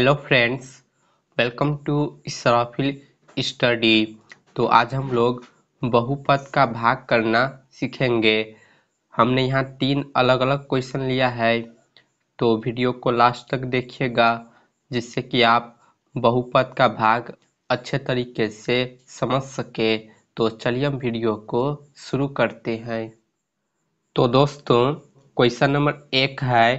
hello friends welcome to Israfil study तो आज हम लोग बहुपद का भाग करना सीखेंगे हमने यहाँ तीन अलग अलग क्वेश्चन लिया है तो वीडियो को लास्ट तक देखिएगा जिससे कि आप बहुपद का भाग अच्छे तरीके से समझ सके तो चलिए हम वीडियो को शुरू करते हैं तो दोस्तों क्वेश्चन नंबर एक है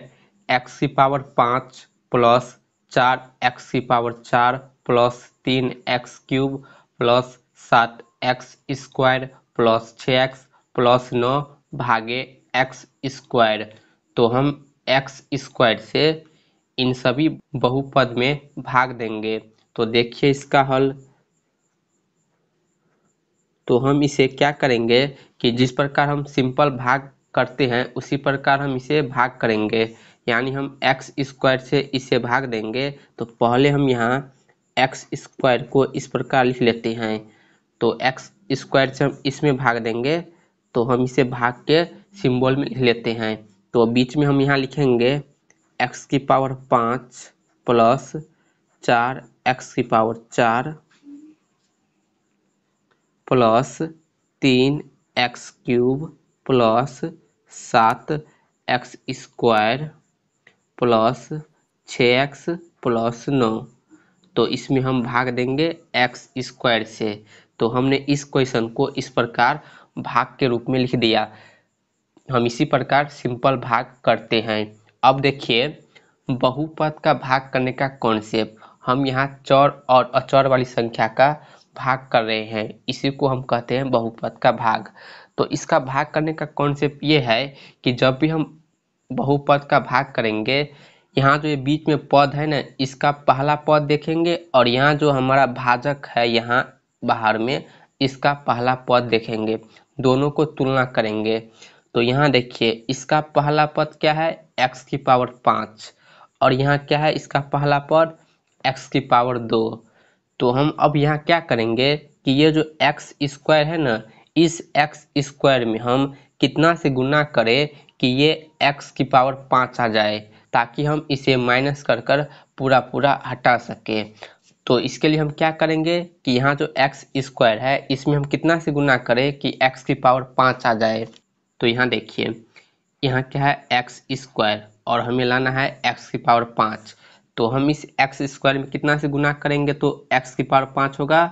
एक्स की पावर पाँच प्लस चार एक्स की पावर चार प्लस तीन एक्स क्यूब प्लस सात एक्स स्क्वायर प्लस छः एक्स प्लस नौ भागे एक्स स्क्वायर तो हम एक्स स्क्वायर से इन सभी बहुपद में भाग देंगे तो देखिए इसका हल तो हम इसे क्या करेंगे कि जिस प्रकार हम सिंपल भाग करते हैं उसी प्रकार हम इसे भाग करेंगे यानी हम एक्स स्क्वायर से इसे भाग देंगे तो पहले हम यहाँ एक्स स्क्वायर को इस प्रकार लिख लेते हैं तो एक्स स्क्वायर से हम इसमें भाग देंगे तो हम इसे भाग के सिंबल में लिख लेते हैं तो बीच में हम यहाँ लिखेंगे एक्स की पावर पाँच प्लस चार एक्स की पावर चार प्लस तीन एक्स क्यूब प्लस सात एक्स स्क्वायर प्लस छः एक्स प्लस नौ तो इसमें हम भाग देंगे एक्स स्क्वायर से तो हमने इस क्वेश्चन को इस प्रकार भाग के रूप में लिख दिया हम इसी प्रकार सिंपल भाग करते हैं अब देखिए बहुपद का भाग करने का कॉन्सेप्ट हम यहाँ चौर और अचौर वाली संख्या का भाग कर रहे हैं इसी को हम कहते हैं बहुपद का भाग तो इसका भाग करने का कॉन्सेप्ट ये है कि जब भी हम बहुपद का भाग करेंगे यहाँ जो ये बीच में पद है ना इसका पहला पद देखेंगे और यहाँ जो हमारा भाजक है यहाँ बाहर में इसका पहला पद देखेंगे दोनों को तुलना करेंगे तो यहाँ देखिए इसका पहला पद क्या है x की पावर पाँच और यहाँ क्या है इसका पहला पद x की पावर दो तो हम अब यहाँ क्या करेंगे कि ये जो एक्स स्क्वायर है ना इस एक्स स्क्वायर में हम कितना से गुना करें कि ये x की पावर पाँच आ जाए ताकि हम इसे माइनस कर कर पूरा पूरा हटा सकें तो इसके लिए हम क्या करेंगे कि यहाँ जो एक्स स्क्वायर है इसमें हम कितना से गुना करें कि एक्स की पावर पाँच आ जाए तो यहाँ देखिए यहाँ क्या है एक्स स्क्वायर और हमें लाना है एक्स की पावर पाँच तो हम इस एक्स स्क्वायर में कितना से गुना करेंगे तो एक्स की पावर पाँच होगा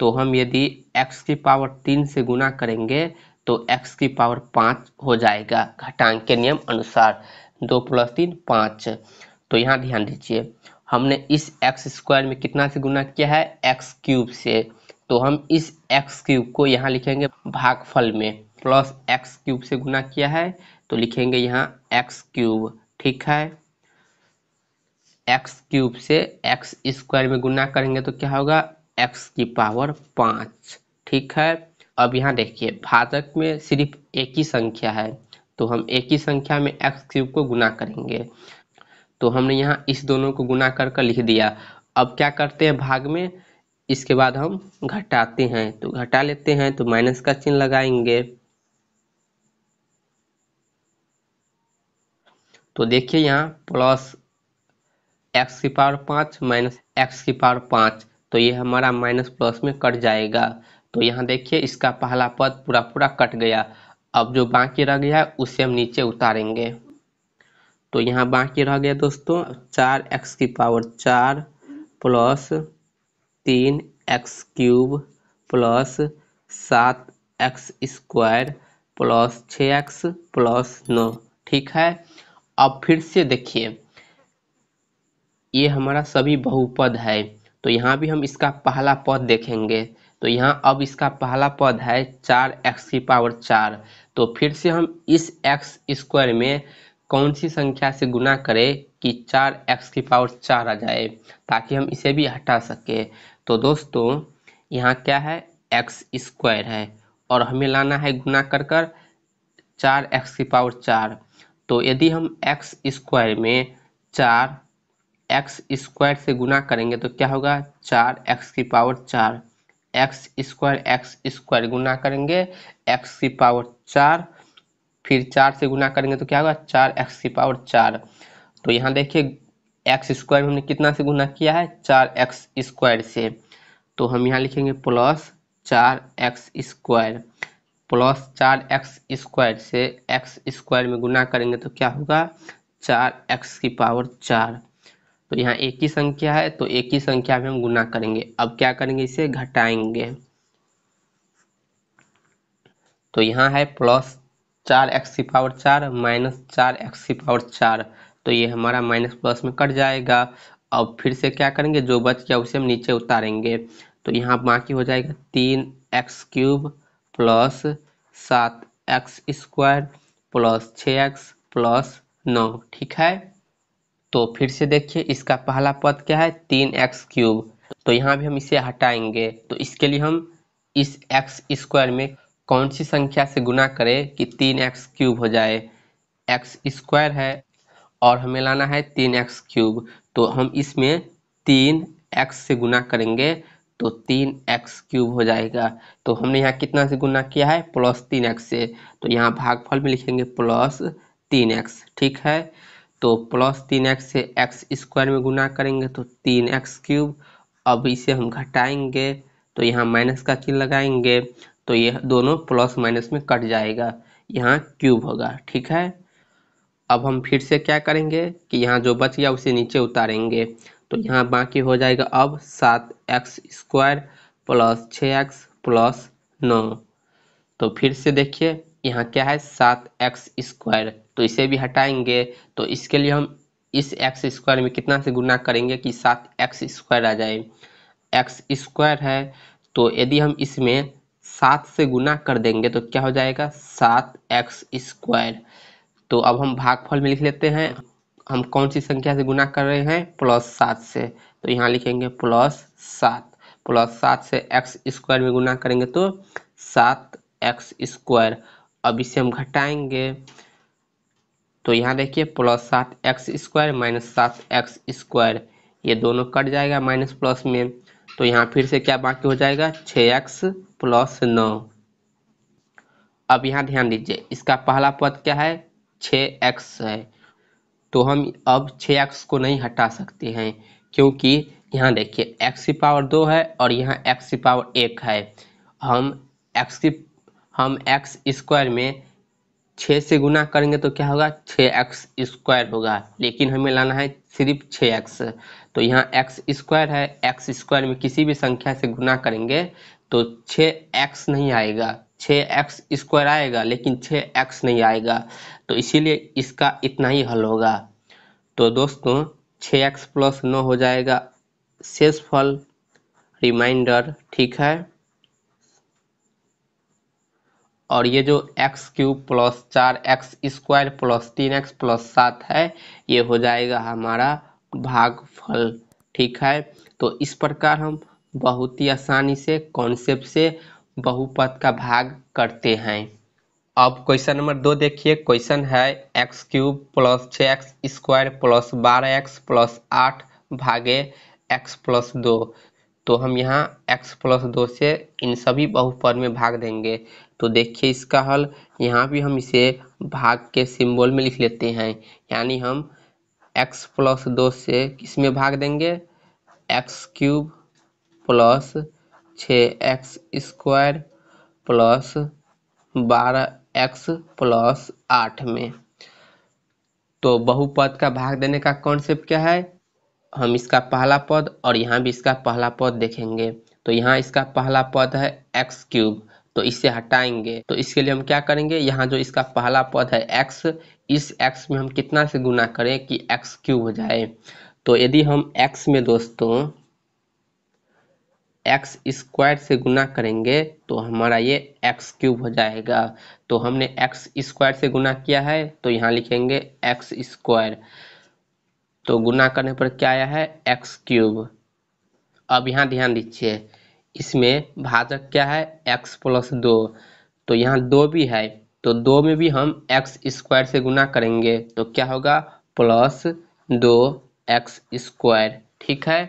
तो हम यदि एक्स की पावर तीन से गुना करेंगे तो x की पावर पाँच हो जाएगा घटांक के नियम अनुसार दो प्लस तीन पाँच तो यहाँ ध्यान दीजिए हमने इस एक्स स्क्वायर में कितना से गुना किया है एक्स क्यूब से तो हम इस एक्स क्यूब को यहाँ लिखेंगे भागफल में प्लस एक्स क्यूब से गुना किया है तो लिखेंगे यहाँ एक्स क्यूब ठीक है एक्स क्यूब से एक्स स्क्वायर में गुना करेंगे तो क्या होगा एक्स की पावर पाँच ठीक है अब यहाँ देखिए भाजक में सिर्फ एक ही संख्या है तो हम एक ही संख्या में एक्स क्यूब को गुना करेंगे तो हमने यहाँ इस दोनों को गुना कर कर लिख दिया अब क्या करते हैं भाग में इसके बाद हम घटाते हैं तो घटा लेते हैं तो माइनस का चिन्ह लगाएंगे तो देखिए यहाँ प्लस एक्स की पावर पाँच माइनस एक्स की पावर पाँच तो ये हमारा माइनस प्लस में कट जाएगा तो यहाँ देखिए इसका पहला पद पूरा पूरा कट गया अब जो बाकी रह गया है उसे हम नीचे उतारेंगे तो यहाँ बाकी रह गया दोस्तों चार एक्स की पावर चार प्लस तीन एक्स क्यूब प्लस सात एक्स स्क्वायर प्लस छः एक्स प्लस नौ ठीक है अब फिर से देखिए ये हमारा सभी बहुपद है तो यहाँ भी हम इसका पहला पद देखेंगे तो यहाँ अब इसका पहला पद है चार एक्स की पावर चार तो फिर से हम इस एक्स स्क्वायर में कौन सी संख्या से गुना करें कि चार एक्स की पावर चार आ जाए ताकि हम इसे भी हटा सके तो दोस्तों यहाँ क्या है एक्स स्क्वायर है और हमें लाना है गुना कर कर चार एक्स की पावर चार तो यदि हम एक्स स्क्वायर में चार एक्स स्क्वायर से गुना करेंगे तो क्या होगा चार एक्स की पावर चार एक्स स्क्वायर एक्स स्क्वायर गुना करेंगे एक्स की पावर चार फिर चार से गुना करेंगे तो क्या होगा चार एक्स की पावर चार तो यहाँ देखिए एक्स स्क्वायर हमने कितना से गुना किया है चार एक्स स्क्वायर से तो हम यहाँ लिखेंगे प्लस चार एक्स स्क्वायर प्लस चार एक्स स्क्वायर से एक्स स्क्वायर में गुना करेंगे तो क्या होगा चार एक्स की पावर चार तो यहाँ एक ही संख्या है तो एक ही संख्या में हम गुना करेंगे अब क्या करेंगे इसे घटाएंगे तो यहाँ है प्लस चार एक्स की पावर चार माइनस चार एक्स की पावर चार तो ये हमारा माइनस प्लस में कट जाएगा अब फिर से क्या करेंगे जो बच गया उसे हम नीचे उतारेंगे तो यहाँ बाकी हो जाएगा तीन एक्स क्यूब प्लस सात एक्स स्क्वायर प्लस छः एक्स प्लस नौ ठीक है तो फिर से देखिए इसका पहला पद क्या है तीन एक्स क्यूब तो यहाँ भी हम इसे हटाएंगे तो इसके लिए हम इस एक्स स्क्वायर में कौन सी संख्या से गुना करें कि तीन एक्स क्यूब हो जाए एक्स स्क्वायर है और हमें लाना है तीन एक्स क्यूब तो हम इसमें तीन एक्स से गुना करेंगे तो तीन एक्स क्यूब हो जाएगा तो हमने यहाँ कितना से गुना किया है प्लस तीन एक्स से तो यहाँ भागफल में लिखेंगे प्लस तीन एक्स ठीक है तो प्लस तीन एक्स से एक्स स्क्वायर में गुना करेंगे तो तीन एक्स क्यूब अब इसे हम घटाएंगे तो यहाँ माइनस का चिन्ह लगाएंगे तो यह दोनों प्लस माइनस में कट जाएगा यहाँ क्यूब होगा ठीक है अब हम फिर से क्या करेंगे कि यहाँ जो बच गया उसे नीचे उतारेंगे तो यहाँ बाकी हो जाएगा अब सात एक्स स्क्वायर प्लस छः एक्स प्लस नौ तो फिर से देखिए यहाँ क्या है सात एक्स स्क्वायर तो इसे भी हटाएंगे तो इसके लिए हम इस एक्स स्क्वायर में कितना से गुना करेंगे कि सात एक्स स्क्वायर आ जाए एक्स स्क्वायर है तो यदि हम इसमें सात से गुना कर देंगे तो क्या हो जाएगा सात एक्स स्क्वायर तो अब हम भागफल में लिख लेते हैं हम कौन सी संख्या से गुना कर रहे हैं प्लस सात से तो यहाँ लिखेंगे प्लस सात प्लस सात से एक्स स्क्वायर में गुना करेंगे तो सात एक्स स्क्वायर अब इसे हम घटाएंगे तो यहाँ देखिए प्लस सात एक्स स्क्वायर माइनस सात एक्स स्क्वायर ये दोनों कट जाएगा माइनस प्लस में तो यहाँ फिर से क्या बाकी हो जाएगा छः एक्स प्लस नौ अब यहाँ ध्यान दीजिए इसका पहला पद क्या है छः एक्स है तो हम अब छः एक्स को नहीं हटा सकते हैं क्योंकि यहाँ देखिए एक्स की पावर दो है और यहाँ एक्स की पावर एक है हम एक्स की हम एक्स स्क्वायर में छः से गुना करेंगे तो क्या होगा छः एक्स स्क्वायर होगा लेकिन हमें लाना है सिर्फ छः एक्स तो यहाँ एक्स स्क्वायर है एक्स स्क्वायर में किसी भी संख्या से गुना करेंगे तो छः एक्स नहीं आएगा छः एक्स स्क्वायर आएगा लेकिन छः एक्स नहीं आएगा तो इसीलिए इसका इतना ही हल होगा तो दोस्तों छः एक्स प्लस नौ हो जाएगा शेष फल रिमाइंडर ठीक है और ये जो एक्स क्यूब प्लस चार एक्स स्क्वायर प्लस तीन एक्स प्लस सात है ये हो जाएगा हमारा भागफल ठीक है तो इस प्रकार हम बहुत ही आसानी से कॉन्सेप्ट से बहुपद का भाग करते हैं अब क्वेश्चन नंबर दो देखिए क्वेश्चन है एक्स क्यूब प्लस छः एक्स स्क्वायर प्लस बारह एक्स प्लस आठ भागे एक्स प्लस दो तो हम यहाँ एक्स प्लस दो से इन सभी बहुपद में भाग देंगे तो देखिए इसका हल यहाँ भी हम इसे भाग के सिंबल में लिख लेते हैं यानी हम x प्लस दो से किस में भाग देंगे एक्स क्यूब प्लस छ एक्स स्क्वायर प्लस बारह एक्स प्लस आठ में तो बहुपद का भाग देने का कॉन्सेप्ट क्या है हम इसका पहला पद और यहाँ भी इसका पहला पद देखेंगे तो यहाँ इसका पहला पद है एक्स क्यूब तो इससे हटाएंगे तो इसके लिए हम क्या करेंगे यहाँ जो इसका पहला पद है x इस x में हम कितना से गुना करें कि x क्यूब हो जाए तो यदि हम x में दोस्तों एक्स स्क्वायर से गुना करेंगे तो हमारा ये एक्स क्यूब हो जाएगा तो हमने एक्स स्क्वायर से गुना किया है तो यहाँ लिखेंगे एक्स स्क्वायर तो गुना करने पर क्या आया है एक्स क्यूब अब यहाँ ध्यान दीजिए इसमें भाजक क्या है x प्लस दो तो यहाँ दो भी है तो दो में भी हम एक्स स्क्वायर से गुना करेंगे तो क्या होगा प्लस दो एक्स स्क्वायर ठीक है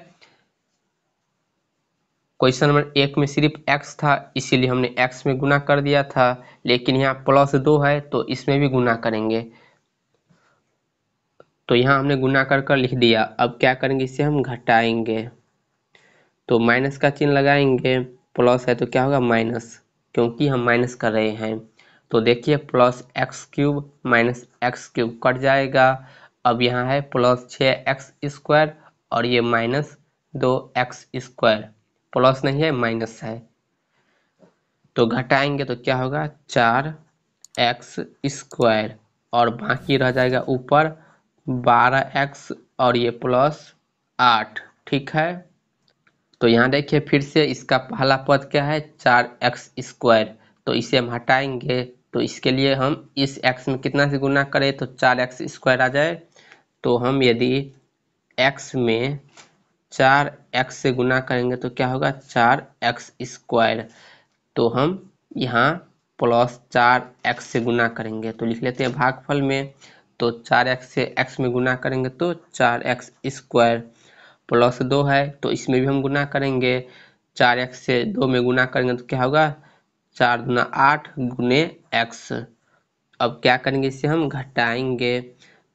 क्वेश्चन नंबर एक में सिर्फ x था इसीलिए हमने x में गुना कर दिया था लेकिन यहाँ प्लस दो है तो इसमें भी गुना करेंगे तो यहाँ हमने गुना कर कर लिख दिया अब क्या करेंगे इसे हम घटाएंगे तो माइनस का चिन्ह लगाएंगे प्लस है तो क्या होगा माइनस क्योंकि हम माइनस कर रहे हैं तो देखिए plus x cube minus x cube cut जाएगा अब यहाँ है प्लस छः एक्स स्क्वायर और ये माइनस दो एक्स स्क्वायर प्लस नहीं है माइनस है तो घटाएंगे तो क्या होगा चार एक्स स्क्वायर और बाकी रह जाएगा ऊपर बारह एक्स और ये प्लस आठ ठीक है तो यहाँ देखिए फिर से इसका पहला पद क्या है चार एक्स स्क्वायर तो इसे हम हटाएंगे तो इसके लिए हम इस एक्स में कितना से गुना करें तो चार एक्स स्क्वायर आ जाए तो हम यदि एक्स में चार एक्स से गुना करेंगे तो क्या होगा चार एक्स स्क्वायर तो हम यहाँ प्लस चार एक्स से गुना करेंगे तो लिख लेते हैं भागफल में तो चार एक्स से एक्स में गुना करेंगे तो चार एक्स स्क्वायर प्लस दो है तो इसमें भी हम गुना करेंगे चार एक्स से दो में गुना करेंगे तो क्या होगा चार गुना आठ गुने एक्स अब क्या करेंगे इसे हम घटाएंगे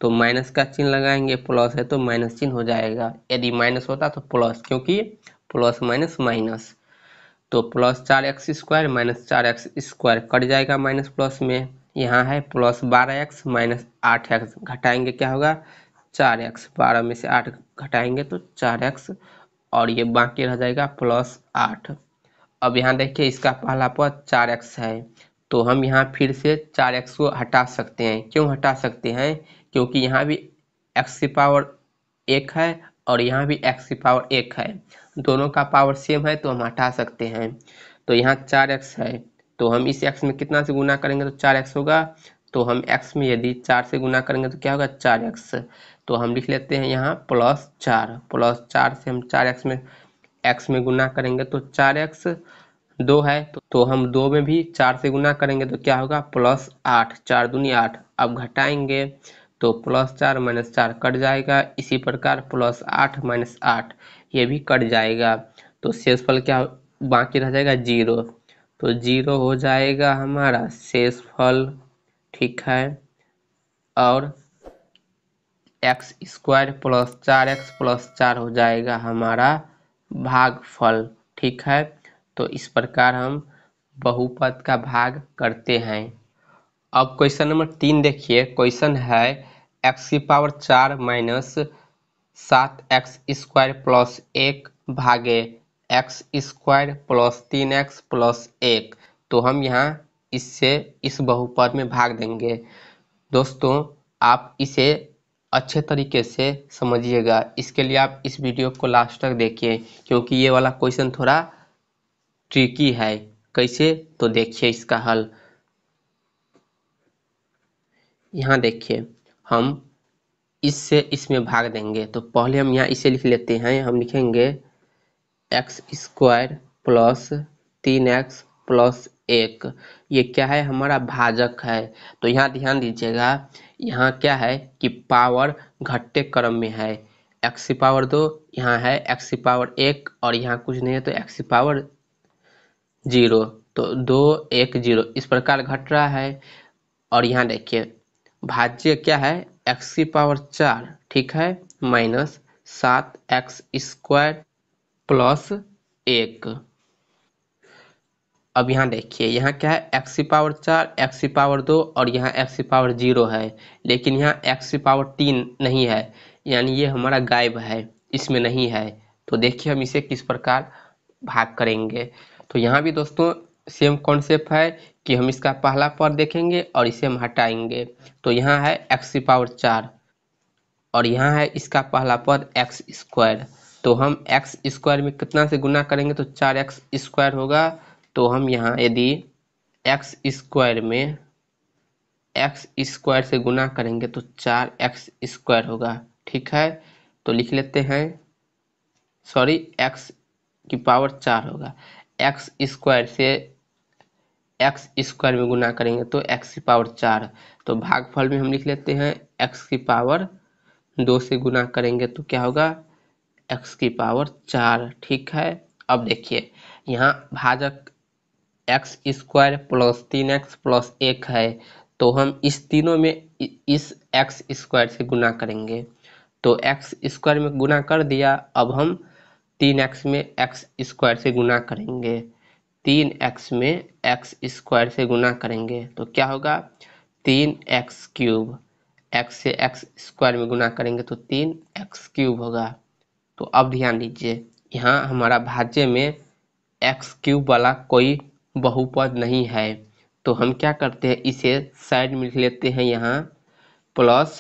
तो माइनस का चिन्ह लगाएंगे प्लस है तो माइनस चिन्ह हो जाएगा यदि माइनस होता तो प्लस क्योंकि प्लस माइनस माइनस तो प्लस चार एक्स स्क्वायर माइनस चार एक्स स्क्वायर कट जाएगा माइनस प्लस में यहाँ है प्लस बारह एक्स माइनस आठ एक्स घटाएंगे क्या होगा चार एक्स बारह में से आठ घटाएंगे तो चार एक्स और ये बाकी रह जाएगा प्लस आठ अब यहाँ देखिए इसका पहला पद चार एक्स है तो हम यहाँ फिर से चार एक्स को हटा सकते हैं क्यों हटा सकते हैं क्योंकि यहाँ भी एक्स की पावर एक है और यहाँ भी एक्स की पावर एक है दोनों का पावर सेम है तो हम हटा सकते हैं तो यहाँ चार एक्स है तो हम इस एक्स में कितना से गुना करेंगे तो चार एक्स होगा तो हम x में यदि चार से गुना करेंगे तो क्या होगा चार एक्स तो हम लिख लेते हैं यहाँ प्लस चार प्लस चार से हम चार एक्स में एक्स में गुना करेंगे तो चार एक्स दो है तो, तो हम दो में भी चार से गुना करेंगे तो क्या होगा प्लस आठ चार दूनी आठ अब घटाएंगे तो प्लस चार माइनस चार कट जाएगा इसी प्रकार प्लस आठ माइनस आठ ये भी कट जाएगा तो शेषफल क्या बाकी रह जाएगा जीरो तो जीरो हो जाएगा हमारा शेषफल ठीक है और एक्स स्क्वायर प्लस चार एक्स प्लस चार हो जाएगा हमारा भागफल ठीक है तो इस प्रकार हम बहुपद का भाग करते हैं अब क्वेश्चन नंबर तीन देखिए क्वेश्चन है एक्स की पावर चार माइनस सात एक्स स्क्वायर प्लस एक भागे एक्स स्क्वायर प्लस तीन एक्स प्लस एक तो हम यहाँ इससे इस बहुपद में भाग देंगे दोस्तों आप इसे अच्छे तरीके से समझिएगा इसके लिए आप इस वीडियो को लास्ट तक देखिए क्योंकि ये वाला क्वेश्चन थोड़ा ट्रिकी है कैसे तो देखिए इसका हल यहाँ देखिए हम इससे इसमें भाग देंगे तो पहले हम यहाँ इसे लिख लेते हैं हम लिखेंगे एक्स स्क्वायर प्लस तीन एक्स प्लस एक ये क्या है हमारा भाजक है तो यहाँ ध्यान दीजिएगा यहाँ क्या है कि पावर घट्टे क्रम में है एक्स पावर दो यहाँ है एक्स पावर एक और यहाँ कुछ नहीं है तो एक्स पावर जीरो तो दो एक जीरो इस प्रकार घट रहा है और यहाँ देखिए भाज्य क्या है एक्स पावर चार ठीक है माइनस सात एक्स स्क्वायर प्लस एक अब यहाँ देखिए यहाँ क्या है एक्सी की पावर चार एक्सी की पावर दो और यहाँ एक्सी की पावर जीरो है लेकिन यहाँ एक्सी की पावर तीन नहीं है यानी ये हमारा गायब है इसमें नहीं है तो देखिए हम इसे किस प्रकार भाग करेंगे तो यहाँ भी दोस्तों सेम कॉन्सेप्ट है कि हम इसका पहला पद देखेंगे और इसे हम हटाएंगे तो यहाँ है एक्स की पावर चार और यहाँ है इसका पहला पद एक्स स्क्वायर तो हम एक्स स्क्वायर में कितना से गुना करेंगे तो चार एक्स स्क्वायर होगा तो हम यहाँ यदि एक्स स्क्वायर में एक्स स्क्वायर से गुना करेंगे तो चार एक्स स्क्वायर होगा ठीक है तो लिख लेते हैं सॉरी एक्स की पावर चार होगा एक्स स्क्वायर से एक्स स्क्वायर में गुना करेंगे तो एक्स की पावर चार तो भागफल में हम लिख लेते हैं एक्स की पावर दो से गुना करेंगे तो क्या होगा एक्स की पावर चार ठीक है अब देखिए यहाँ भाजक एक्स स्क्वायर प्लस तीन एक्स प्लस एक है तो हम इस तीनों में इस एक्स स्क्वायर से गुना करेंगे तो एक्स स्क्वायर में गुना कर दिया अब हम तीन एक्स में एक्स स्क्वायर से गुना करेंगे तीन एक्स में एक्स स्क्वायर से गुना करेंगे तो क्या होगा तीन एक्स क्यूब एक्स से एक्स स्क्वायर में गुना करेंगे तो तीन एक्स क्यूब होगा तो अब ध्यान दीजिए यहाँ हमारा भाज्य में एक्स क्यूब वाला कोई बहुपद नहीं है तो हम क्या करते हैं इसे साइड में लिख लेते हैं यहाँ प्लस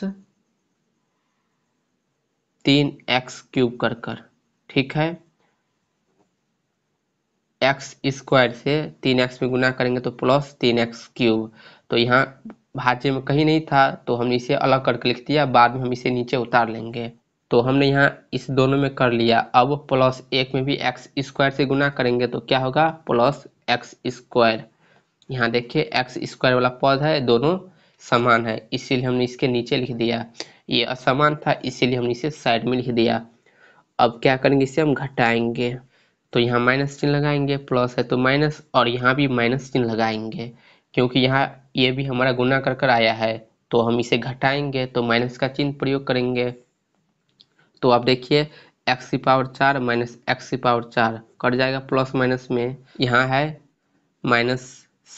तीन एक्स क्यूब कर कर ठीक है एक्स स्क्वायर से तीन एक्स में गुना करेंगे तो प्लस तीन एक्स क्यूब तो यहाँ भाज्य में कहीं नहीं था तो हमने इसे अलग करके लिख दिया बाद में हम इसे नीचे उतार लेंगे तो हमने यहाँ इस दोनों में कर लिया अब प्लस एक में भी एक्स स्क्वायर से गुना करेंगे तो क्या होगा प्लस एक्स स्क्वायर यहाँ देखिए एक्स स्क्वायर वाला पद है दोनों समान है इसीलिए हमने इसके नीचे लिख दिया ये असमान था इसीलिए हमने इसे साइड में लिख दिया अब क्या करेंगे इसे हम घटाएंगे तो यहाँ माइनस चिन्ह लगाएंगे प्लस है तो माइनस और यहाँ भी माइनस चिन्ह लगाएंगे क्योंकि यहाँ ये भी हमारा गुना कर कर आया है तो हम इसे घटाएंगे तो माइनस का चिन्ह प्रयोग करेंगे तो आप देखिए एक्स की पावर चार माइनस एक्स की पावर चार कट जाएगा प्लस माइनस में यहाँ है माइनस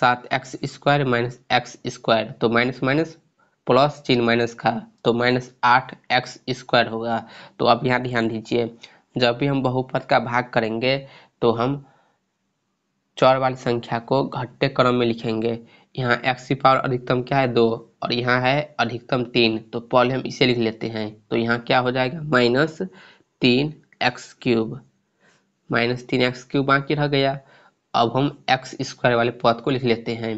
सात x square minus x square तो माइनस माइनस प्लस चिन्ह माइनस का तो माइनस आठ एक्स स्क्वायर होगा तो आप यहाँ ध्यान दीजिए जब भी हम बहुपद का भाग करेंगे तो हम चौर वाली संख्या को घटते क्रम में लिखेंगे यहाँ एक्स की पावर अधिकतम क्या है दो और यहाँ है अधिकतम तीन तो पहले हम इसे लिख लेते हैं तो यहाँ क्या हो जाएगा माइनस तीन एक्स क्यूब माइनस तीन एक्स क्यूब बाकी रह गया अब हम एक्स स्क्वायर वाले पद को लिख लेते हैं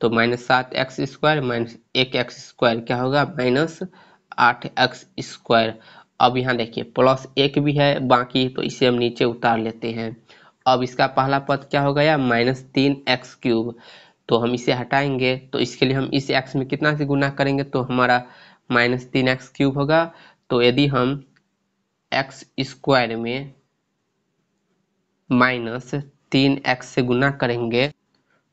तो माइनस सात एक्स स्क्वायर माइनस एक एक्स स्क्वायर क्या होगा माइनस आठ एक्स स्क्वायर अब यहाँ देखिए प्लस एक भी है बाकी तो इसे हम नीचे उतार लेते हैं अब इसका पहला पद क्या हो गया माइनस तीन एक्स क्यूब तो हम इसे हटाएंगे तो इसके लिए हम इस एक्स में कितना से गुना करेंगे तो हमारा माइनस तीन एक्स क्यूब होगा तो यदि हम एक्स स्क्वायर में माइनस तीन एक्स से गुना करेंगे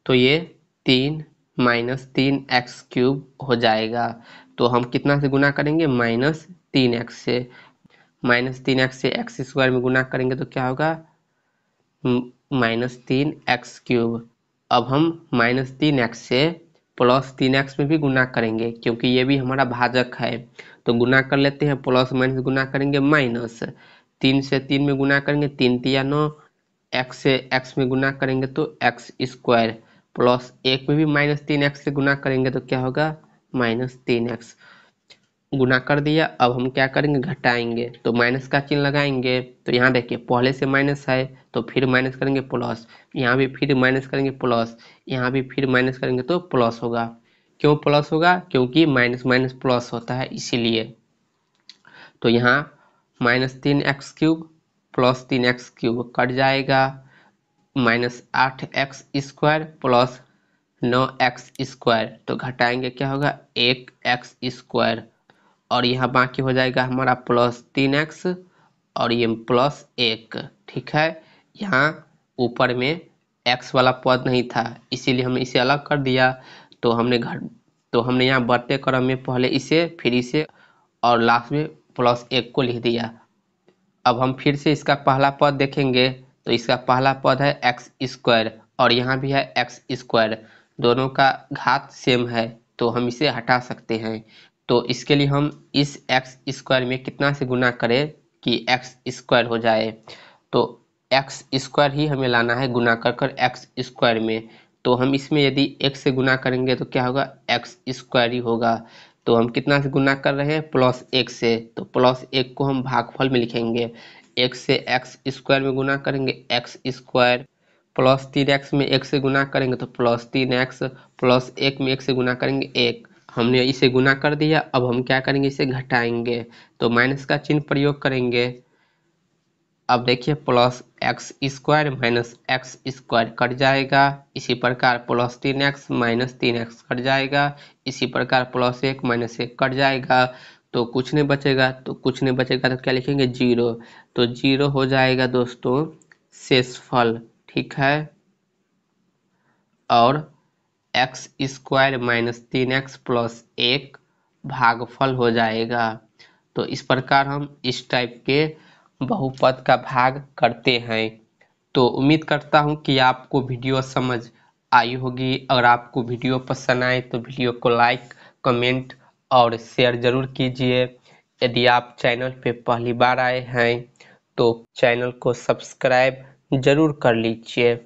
तो ये तीन माइनस तीन एक्स क्यूब हो जाएगा तो हम कितना से गुना करेंगे माइनस तीन एक्स से माइनस तीन एक्स से एक्स स्क्वायर में गुना करेंगे तो क्या होगा माइनस तीन एक्स क्यूब अब हम माइनस तीन एक्स से प्लस तीन एक्स में भी गुना करेंगे क्योंकि ये भी हमारा भाजक है तो गुना कर लेते हैं प्लस माइनस गुना करेंगे माइनस तीन से तीन में गुना करेंगे तीन तिया नौ एक्स से एक्स में गुना करेंगे तो एक्स स्क्वायर प्लस एक में भी माइनस तीन एक्स से गुना करेंगे तो क्या होगा माइनस तीन एक्स गुना कर दिया अब हम क्या करेंगे घटाएंगे तो माइनस का चिन्ह लगाएंगे तो यहाँ देखिए पहले से माइनस है तो फिर माइनस करेंगे प्लस यहाँ भी फिर माइनस करेंगे प्लस यहाँ भी फिर माइनस करेंगे तो प्लस होगा क्यों प्लस होगा क्योंकि माइनस माइनस प्लस होता है इसीलिए तो यहाँ माइनस तीन एक्स क्यूब प्लस तीन एक्स क्यूब कट जाएगा माइनस आठ एक्स स्क्वायर प्लस नौ एक्स स्क्वायर तो घटाएंगे क्या होगा एक एक्स स्क्वायर और यहाँ बाकी हो जाएगा हमारा प्लस तीन एक्स और ये प्लस एक ठीक है यहाँ ऊपर में एक्स वाला पद नहीं था इसीलिए हमने इसे अलग कर दिया तो हमने घट तो हमने यहाँ बढ़ते क्रम में पहले इसे फिर इसे और लास्ट में प्लस एक को लिख दिया अब हम फिर से इसका पहला पद देखेंगे तो इसका पहला पद है एक्स स्क्वायर और यहाँ भी है एक्स स्क्वायर दोनों का घात सेम है तो हम इसे हटा सकते हैं तो इसके लिए हम इस एक्स स्क्वायर में कितना से गुना करें कि एक्स स्क्वायर हो जाए तो एक्स स्क्वायर ही हमें लाना है गुना कर कर एक्स स्क्वायर में तो हम इसमें यदि एक से गुना करेंगे तो क्या होगा एक्स स्क्वायर ही होगा तो हम कितना से गुना कर रहे हैं प्लस एक से तो प्लस एक को हम भागफल में लिखेंगे एक से एक्स स्क्वायर में गुना करेंगे एक्स स्क्वायर प्लस तीन एक्स में एक से गुना करेंगे तो प्लस तीन एक्स प्लस एक में एक से गुना करेंगे एक हमने इसे गुना कर दिया अब हम क्या करेंगे इसे घटाएंगे तो माइनस का चिन्ह प्रयोग करेंगे अब देखिए plus x square minus x square cut जाएगा इसी प्रकार प्लस तीन एक्स माइनस तीन एक्स कट जाएगा इसी प्रकार प्लस एक माइनस एक कट जाएगा तो कुछ नहीं बचेगा तो कुछ नहीं बचेगा तो क्या लिखेंगे जीरो तो जीरो हो जाएगा दोस्तों शेषफल ठीक है और एक्स स्क्वायर माइनस तीन एक्स प्लस एक भागफल हो जाएगा तो इस प्रकार हम इस टाइप के बहुपद का भाग करते हैं तो उम्मीद करता हूँ कि आपको वीडियो समझ आई होगी अगर आपको वीडियो पसंद आए तो वीडियो को लाइक कमेंट और शेयर ज़रूर कीजिए यदि आप चैनल पर पहली बार आए हैं तो चैनल को सब्सक्राइब ज़रूर कर लीजिए